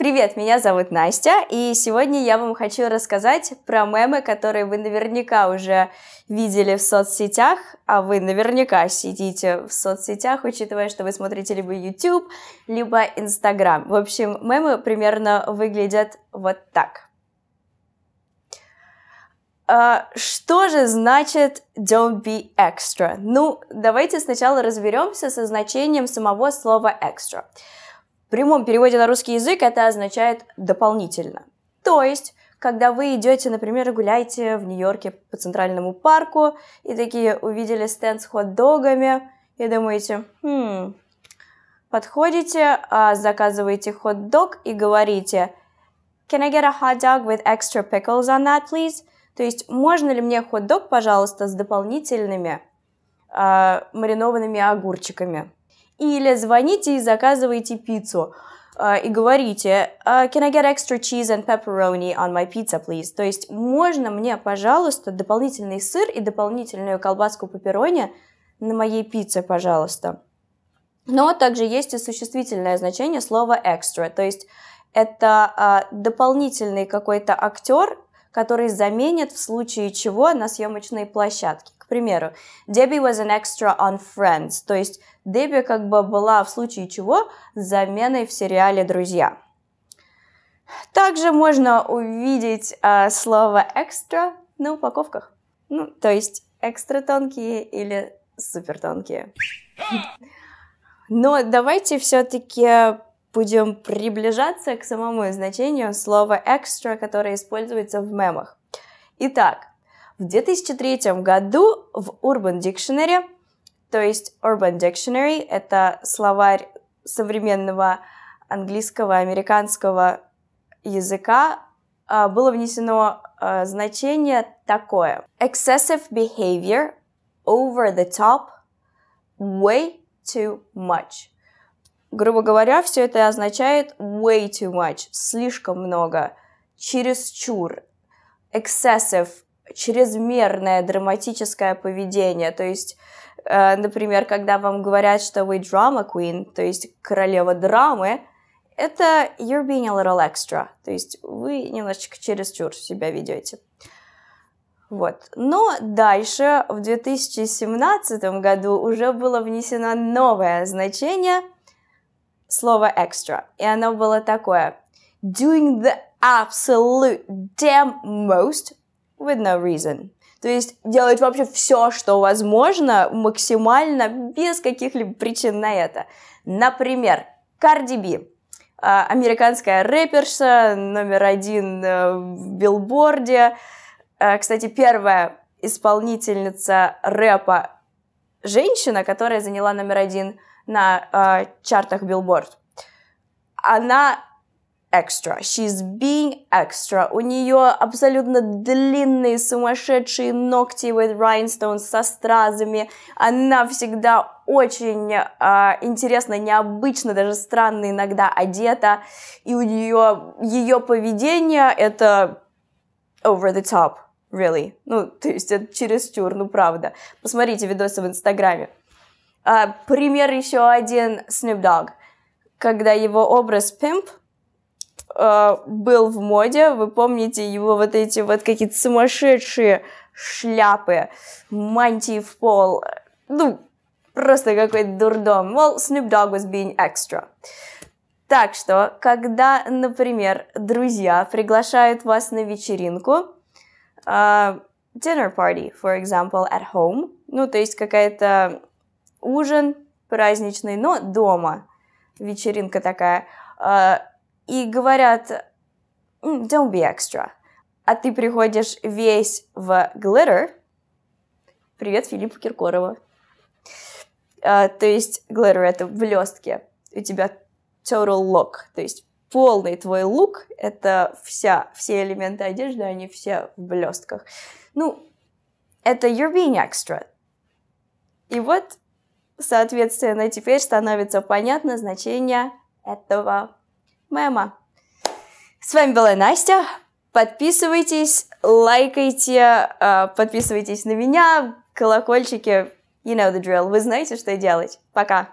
Привет, меня зовут Настя, и сегодня я вам хочу рассказать про мемы, которые вы наверняка уже видели в соцсетях, а вы наверняка сидите в соцсетях, учитывая, что вы смотрите либо YouTube, либо Instagram. В общем, мемы примерно выглядят вот так. А, что же значит don't be extra? Ну, давайте сначала разберемся со значением самого слова extra. В прямом переводе на русский язык это означает «дополнительно». То есть, когда вы идете, например, гуляете в Нью-Йорке по центральному парку и такие увидели стенд с хот-догами и думаете, хм, подходите, а заказываете хот-дог и говорите Can I get a hot dog with extra pickles on that, please? То есть, можно ли мне хот-дог, пожалуйста, с дополнительными э, маринованными огурчиками? Или звоните и заказывайте пиццу а, и говорите «А, «Can I get extra cheese and pepperoni on my pizza, please?» То есть «Можно мне, пожалуйста, дополнительный сыр и дополнительную колбаску пепперони на моей пицце, пожалуйста?» Но также есть и существительное значение слова «extra», то есть это а, дополнительный какой-то актер который заменит в случае чего на съемочной площадке. К примеру, Debbie was an extra on Friends, то есть Дебби как бы была в случае чего заменой в сериале «Друзья». Также можно увидеть э, слово «экстра» на упаковках. Ну, то есть экстра тонкие или супер тонкие. Но давайте все-таки будем приближаться к самому значению слова «экстра», которое используется в мемах. Итак, в 2003 году в Urban Dictionary, то есть Urban Dictionary — это словарь современного английского, американского языка, а, было внесено а, значение такое. Excessive behavior, over the top, way too much — Грубо говоря, все это означает way too much, слишком много, чересчур, excessive, чрезмерное драматическое поведение. То есть, э, например, когда вам говорят, что вы drama queen, то есть королева драмы, это you're being a little extra, то есть вы немножечко чересчур себя ведете. Вот. Но дальше, в 2017 году, уже было внесено новое значение – слово extra. И оно было такое. Doing the absolute damn most with no reason. То есть делать вообще все, что возможно, максимально, без каких-либо причин на это. Например, Cardi B а, американская рэперша, номер один э, в билборде. А, кстати, первая исполнительница рэпа женщина, которая заняла номер один на э, чартах Billboard. Она extra. She's being extra. У нее абсолютно длинные сумасшедшие ногти with rhinestones со стразами. Она всегда очень э, интересно, необычно, даже странно иногда одета. И у нее ее поведение это over the top, really. Ну, то есть это чересчур, ну правда. Посмотрите видосы в Инстаграме. А, пример еще один Snoop Dogg, когда его образ пимп э, а, был в моде, вы помните его вот эти вот какие-то сумасшедшие шляпы, мантии в пол, ну, просто какой-то дурдом. Well, Snoop Dogg was being extra. Так что, когда, например, друзья приглашают вас на вечеринку, uh, dinner party, for example, at home, ну, то есть какая-то ужин праздничный, но дома. Вечеринка такая. А, и говорят, don't be extra. А ты приходишь весь в glitter. Привет Филиппу Киркорову. А, то есть glitter — это блестки. У тебя total look, то есть полный твой лук — это вся, все элементы одежды, они все в блестках. Ну, это you're being extra. И вот Соответственно, теперь становится понятно значение этого мема. С вами была Настя. Подписывайтесь, лайкайте, а, подписывайтесь на меня, колокольчики. You know the drill. Вы знаете, что делать. Пока.